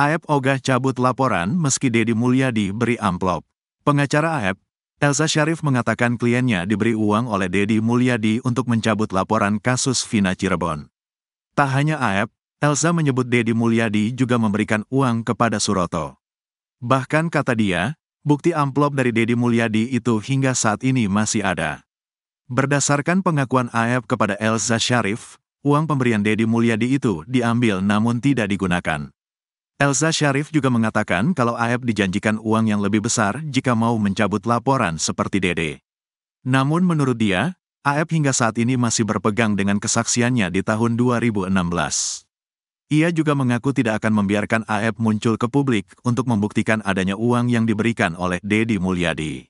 Aep ogah cabut laporan meski Dedi Mulyadi beri amplop. Pengacara Aep, Elsa Sharif mengatakan kliennya diberi uang oleh Dedi Mulyadi untuk mencabut laporan kasus Vina Cirebon. Tak hanya Aep, Elsa menyebut Dedi Mulyadi juga memberikan uang kepada Suroto. Bahkan kata dia, bukti amplop dari Dedi Mulyadi itu hingga saat ini masih ada. Berdasarkan pengakuan Aep kepada Elsa Sharif, uang pemberian Dedi Mulyadi itu diambil namun tidak digunakan. Elsa Sharif juga mengatakan kalau Aep dijanjikan uang yang lebih besar jika mau mencabut laporan seperti Dede. Namun menurut dia, Aep hingga saat ini masih berpegang dengan kesaksiannya di tahun 2016. Ia juga mengaku tidak akan membiarkan Aep muncul ke publik untuk membuktikan adanya uang yang diberikan oleh Dedi Mulyadi.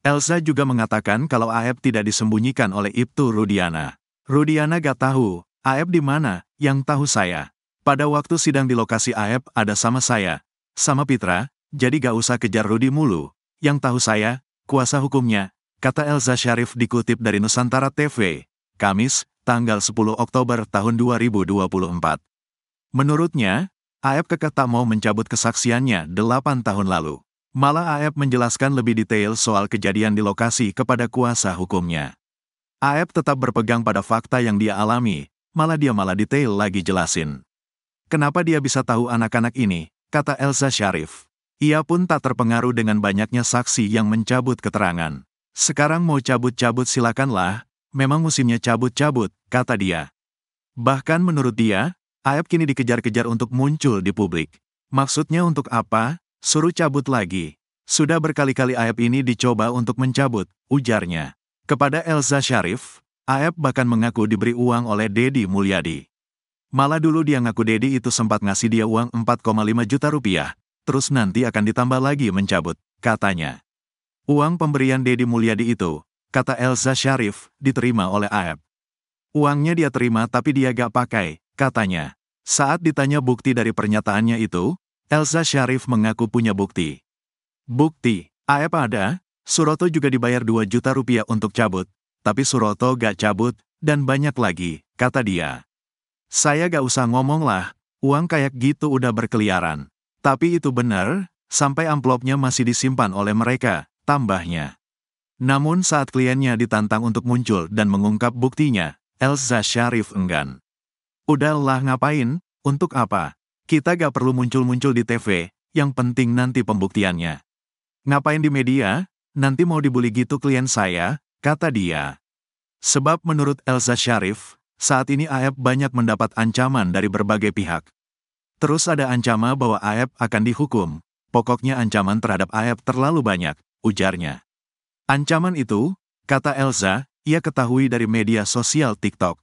Elsa juga mengatakan kalau Aep tidak disembunyikan oleh Ibtu Rudiana. Rudiana gak tahu, Aep di mana, yang tahu saya. Pada waktu sidang di lokasi AEP ada sama saya, sama Pitra, jadi gak usah kejar Rudi mulu. Yang tahu saya, kuasa hukumnya, kata Elza Syarif dikutip dari Nusantara TV, Kamis, tanggal 10 Oktober tahun 2024. Menurutnya, AEP kekata tak mau mencabut kesaksiannya 8 tahun lalu. Malah AEP menjelaskan lebih detail soal kejadian di lokasi kepada kuasa hukumnya. AEP tetap berpegang pada fakta yang dia alami, malah dia malah detail lagi jelasin. Kenapa dia bisa tahu anak-anak ini? kata Elsa Syarif. Ia pun tak terpengaruh dengan banyaknya saksi yang mencabut keterangan. Sekarang mau cabut-cabut silakanlah, memang musimnya cabut-cabut, kata dia. Bahkan menurut dia, Aep kini dikejar-kejar untuk muncul di publik. Maksudnya untuk apa? Suruh cabut lagi. Sudah berkali-kali Aep ini dicoba untuk mencabut, ujarnya. Kepada Elsa Syarif, Aep bahkan mengaku diberi uang oleh Dedi Mulyadi. Malah dulu dia ngaku Dedi itu sempat ngasih dia uang 4,5 juta rupiah, terus nanti akan ditambah lagi mencabut, katanya. Uang pemberian Dedi Mulyadi itu, kata Elsa Sharif, diterima oleh Aep. Uangnya dia terima tapi dia gak pakai, katanya. Saat ditanya bukti dari pernyataannya itu, Elsa Sharif mengaku punya bukti. Bukti, Aep ada, Suroto juga dibayar 2 juta rupiah untuk cabut, tapi Suroto gak cabut, dan banyak lagi, kata dia. Saya gak usah ngomong lah, uang kayak gitu udah berkeliaran. Tapi itu benar, sampai amplopnya masih disimpan oleh mereka, tambahnya. Namun saat kliennya ditantang untuk muncul dan mengungkap buktinya, Elza Sharif enggan. Udahlah ngapain, untuk apa? Kita gak perlu muncul-muncul di TV, yang penting nanti pembuktiannya. Ngapain di media? Nanti mau dibully gitu klien saya, kata dia. Sebab menurut Elza Sharif. Saat ini Aep banyak mendapat ancaman dari berbagai pihak. Terus ada ancaman bahwa Aep akan dihukum. Pokoknya ancaman terhadap Aep terlalu banyak, ujarnya. Ancaman itu, kata Elsa, ia ketahui dari media sosial TikTok.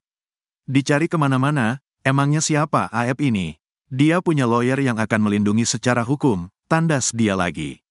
Dicari kemana-mana, emangnya siapa Aep ini? Dia punya lawyer yang akan melindungi secara hukum, tandas dia lagi.